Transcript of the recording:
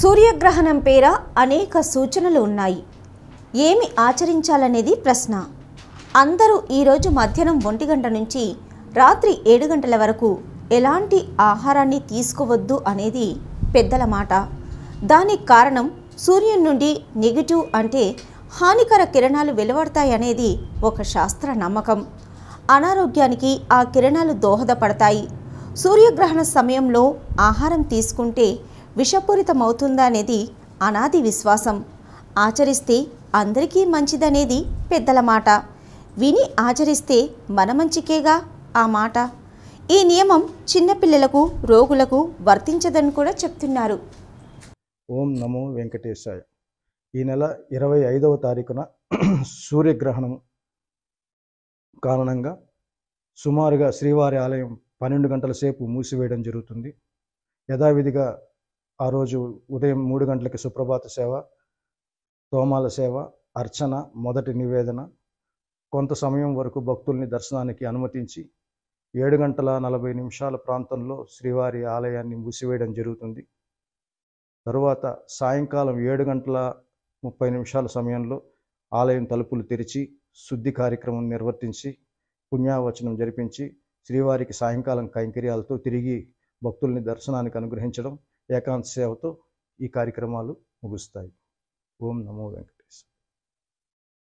సూర్యగ్రహణం పేర అనేక సూచనలు ఉన్నాయి ఏమి ఆచరించాలనేది ప్రశ్న అందరూ ఈరోజు మధ్యాహ్నం ఒంటి గంట నుంచి రాత్రి ఏడు గంటల వరకు ఎలాంటి ఆహారాన్ని తీసుకోవద్దు అనేది పెద్దల మాట దానికి కారణం సూర్యుని నుండి నెగిటివ్ అంటే హానికర కిరణాలు వెలువడతాయనేది ఒక శాస్త్ర నమ్మకం అనారోగ్యానికి ఆ కిరణాలు దోహదపడతాయి సూర్యగ్రహణ సమయంలో ఆహారం తీసుకుంటే విషపూరితమవుతుందా అనేది అనాది విశ్వాసం ఆచరిస్తే అందరికీ మంచిదనేది పెద్దల మాట విని ఆచరిస్తే మన మంచికేగా ఆ మాట ఈ నియమం చిన్నపిల్లలకు రోగులకు వర్తించదని కూడా చెప్తున్నారు ఓం నమో వెంకటేశాయ ఈ నెల ఇరవై ఐదవ తారీఖున సూర్యగ్రహణం కారణంగా సుమారుగా శ్రీవారి ఆలయం పన్నెండు గంటల సేపు మూసివేయడం జరుగుతుంది యథావిధిగా ఆ రోజు ఉదయం మూడు గంటలకి సుప్రభాత సేవ తోమాల సేవ అర్చన మొదటి నివేదన కొంత సమయం వరకు భక్తుల్ని దర్శనానికి అనుమతించి ఏడు గంటల నలభై నిమిషాల ప్రాంతంలో శ్రీవారి ఆలయాన్ని మూసివేయడం జరుగుతుంది తరువాత సాయంకాలం ఏడు గంటల ముప్పై నిమిషాల సమయంలో ఆలయం తలుపులు తెరిచి శుద్ధి కార్యక్రమం నిర్వర్తించి పుణ్యావచనం జరిపించి శ్రీవారికి సాయంకాలం కైంకర్యాలతో తిరిగి భక్తుల్ని దర్శనానికి అనుగ్రహించడం ఏకాంత సేవతో ఈ కార్యక్రమాలు ముగుస్తాయి ఓం నమో వెంకట